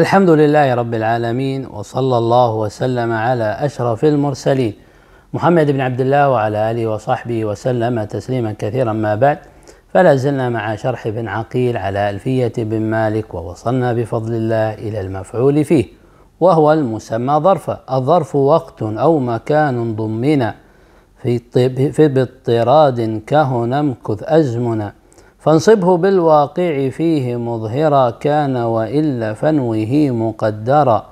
الحمد لله رب العالمين وصلى الله وسلم على أشرف المرسلين محمد بن عبد الله وعلى آله وصحبه وسلم تسليما كثيرا ما بعد فلا زلنا مع شرح بن عقيل على ألفية بن مالك ووصلنا بفضل الله إلى المفعول فيه وهو المسمى ظرفا الظرف وقت أو مكان ضمنا في في باضطراد كهنا امكث أزمنا فانصبه بالواقع فيه مظهرا كان وإلا فنوه مقدرا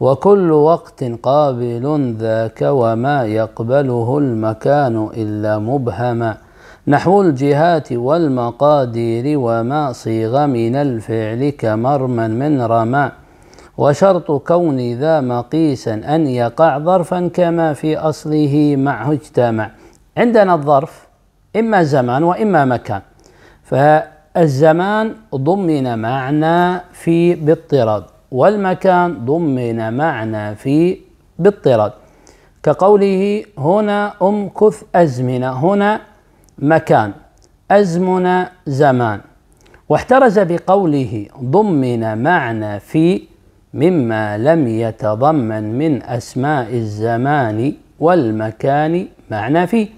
وكل وقت قابل ذاك وما يقبله المكان إلا مبهما نحو الجهات والمقادير وما صيغ من الفعل كمرما من رمى وشرط كون ذا مقيسا أن يقع ظرفا كما في أصله معه اجتمع عندنا الظرف إما زمان وإما مكان فالزمان ضمن معنى في بالطرد والمكان ضمن معنى في بالطرد كقوله هنا امكث أزمنة هنا مكان أزمنة زمان واحترز بقوله ضمن معنى في مما لم يتضمن من أسماء الزمان والمكان معنى فيه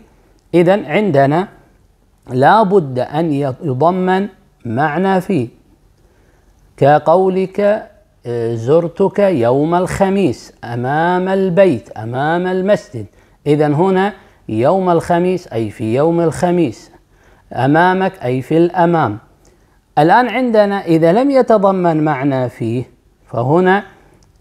إذا عندنا لا بد أن يضمن معنى فيه كقولك آه، زرتك يوم الخميس أمام البيت أمام المسجد إذا هنا يوم الخميس أي في يوم الخميس أمامك أي في الأمام الآن عندنا إذا لم يتضمن معنى فيه فهنا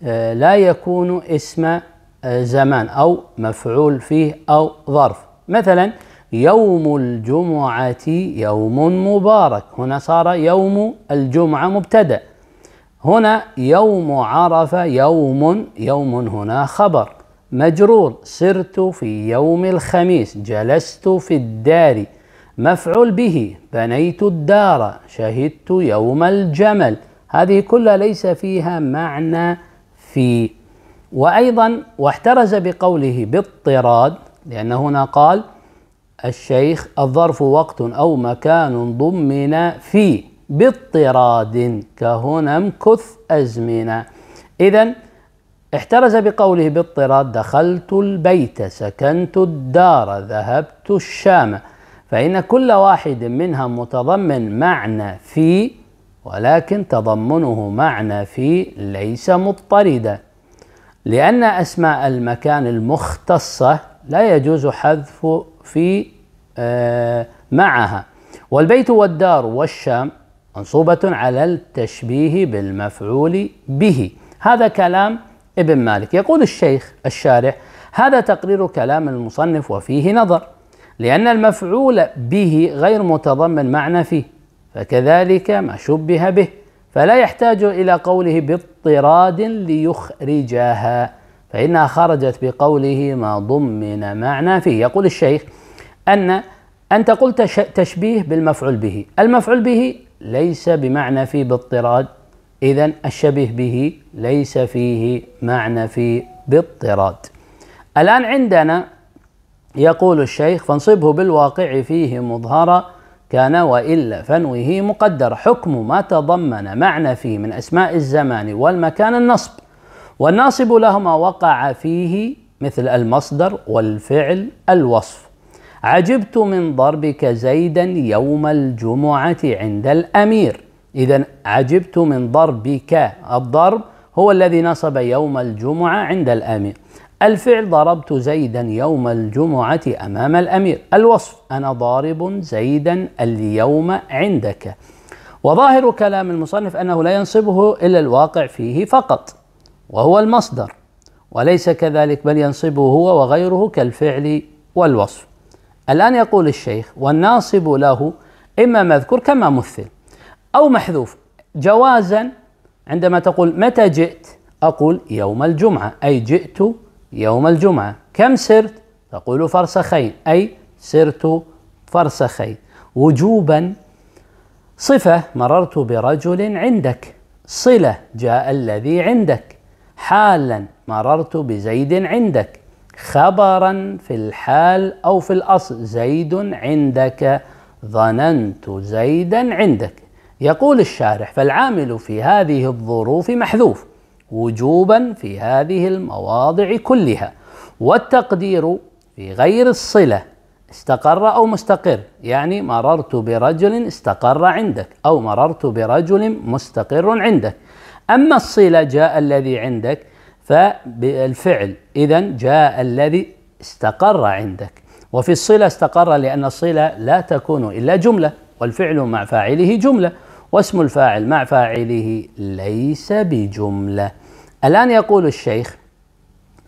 آه، لا يكون اسم آه، زمان أو مفعول فيه أو ظرف مثلا يوم الجمعة يوم مبارك هنا صار يوم الجمعة مبتدأ هنا يوم عرفة يوم يوم هنا خبر مجرور سرت في يوم الخميس جلست في الدار مفعول به بنيت الدار شهدت يوم الجمل هذه كلها ليس فيها معنى في وأيضا واحترز بقوله بالطراد لأن هنا قال الشيخ الظرف وقت أو مكان ضمن في باضطراد كهنا امكث أزمنة إذا احترز بقوله باضطراد دخلت البيت سكنت الدار ذهبت الشام فإن كل واحد منها متضمن معنى في ولكن تضمنه معنى في ليس مضطردا لأن أسماء المكان المختصة لا يجوز حذف في آه، معها والبيت والدار والشام منصوبة على التشبيه بالمفعول به هذا كلام ابن مالك يقول الشيخ الشارح هذا تقرير كلام المصنف وفيه نظر لأن المفعول به غير متضمن معنى فيه فكذلك ما شبه به فلا يحتاج إلى قوله باضطراد ليخرجها فإنها خرجت بقوله ما ضمن معنى فيه يقول الشيخ أن أنت قلت تشبيه بالمفعول به المفعول به ليس بمعنى فيه باضطراد إذا الشبيه به ليس فيه معنى فيه باضطراد الآن عندنا يقول الشيخ فانصبه بالواقع فيه مظهرا كان وإلا فنوه مقدر حكم ما تضمن معنى فيه من أسماء الزمان والمكان النصب والناصب لهما وقع فيه مثل المصدر والفعل الوصف عجبت من ضربك زيدا يوم الجمعة عند الأمير إذا عجبت من ضربك الضرب هو الذي نصب يوم الجمعة عند الأمير الفعل ضربت زيدا يوم الجمعة أمام الأمير الوصف أنا ضارب زيدا اليوم عندك وظاهر كلام المصنف أنه لا ينصبه إلا الواقع فيه فقط وهو المصدر وليس كذلك بل ينصبه هو وغيره كالفعل والوصف الآن يقول الشيخ والناصب له إما مذكور كما مثل أو محذوف جوازا عندما تقول متى جئت أقول يوم الجمعة أي جئت يوم الجمعة كم سرت تقول فرسخين أي سرت فرسخين وجوبا صفة مررت برجل عندك صلة جاء الذي عندك حالا مررت بزيد عندك خبرا في الحال أو في الأصل زيد عندك ظننت زيدا عندك يقول الشارح فالعامل في هذه الظروف محذوف وجوبا في هذه المواضع كلها والتقدير في غير الصلة استقر أو مستقر يعني مررت برجل استقر عندك أو مررت برجل مستقر عندك أما الصلة جاء الذي عندك فبالفعل إذا جاء الذي استقر عندك وفي الصلة استقر لأن الصلة لا تكون إلا جملة والفعل مع فاعله جملة واسم الفاعل مع فاعله ليس بجملة الآن يقول الشيخ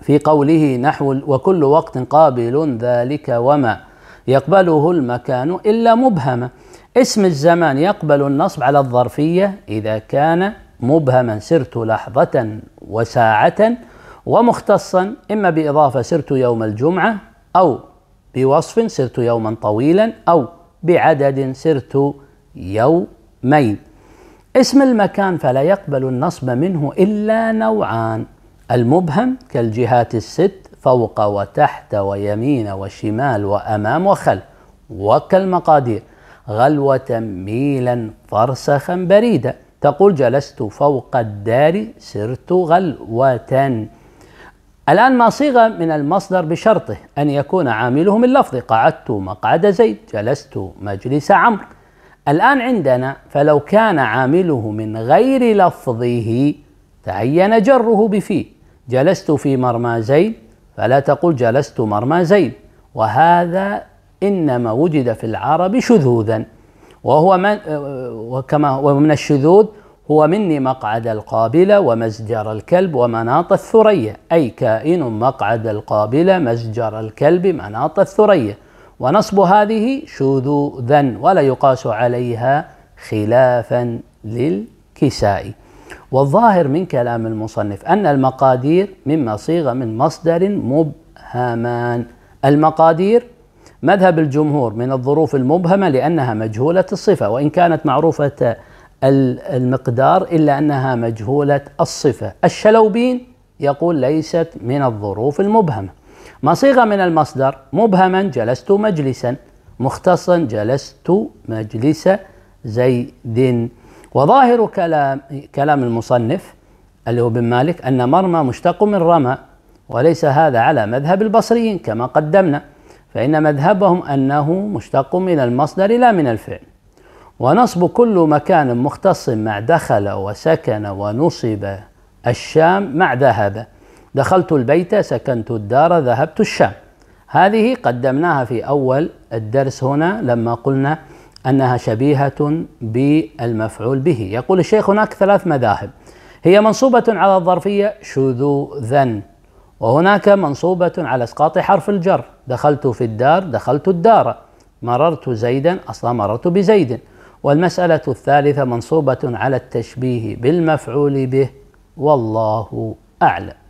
في قوله نحو وكل وقت قابل ذلك وما يقبله المكان إلا مبهمة اسم الزمان يقبل النصب على الظرفية إذا كان مبهما سرت لحظة وساعة ومختصا إما بإضافة سرت يوم الجمعة أو بوصف سرت يوما طويلا أو بعدد سرت يومين اسم المكان فلا يقبل النصب منه إلا نوعان المبهم كالجهات الست فوق وتحت ويمين وشمال وأمام وخلف وكالمقادير غلوة ميلا فرسخا بريدا تقول جلست فوق الدار سرت غلوة الآن ما صيغة من المصدر بشرطه أن يكون عامله من لفظ قعدت مقعد زيد جلست مجلس عمرو الآن عندنا فلو كان عامله من غير لفظه تعين جره بفيه جلست في مرمى زيد فلا تقول جلست مرمى زيد وهذا إنما وجد في العرب شذوذا وهو من وكما ومن الشذوذ هو مني مقعد القابلة ومزجر الكلب ومناط الثريا أي كائن مقعد القابلة مزجر الكلب مناط الثريا ونصب هذه شذوذا ولا يقاس عليها خلافا للكسائي والظاهر من كلام المصنف أن المقادير مما صيغ من مصدر مبهمان المقادير مذهب الجمهور من الظروف المبهمة لأنها مجهولة الصفة وإن كانت معروفة المقدار إلا أنها مجهولة الصفة الشلوبين يقول ليست من الظروف المبهمة مصيغة من المصدر مبهما جلست مجلسا مختصا جلست مجلس زيد وظاهر كلام كلام المصنف اللي هو بن مالك أن مرمى مشتق من رمى وليس هذا على مذهب البصريين كما قدمنا فإن مذهبهم أنه مشتق من المصدر لا من الفعل ونصب كل مكان مختص مع دخل وسكن ونصب الشام مع ذهب دخلت البيت سكنت الدار ذهبت الشام هذه قدمناها في أول الدرس هنا لما قلنا أنها شبيهة بالمفعول به يقول الشيخ هناك ثلاث مذاهب هي منصوبة على الظرفية شذوذا وهناك منصوبة على اسقاط حرف الجر دخلت في الدار دخلت الدار مررت زيدا أصلا مررت بزيد والمسألة الثالثة منصوبة على التشبيه بالمفعول به والله أعلم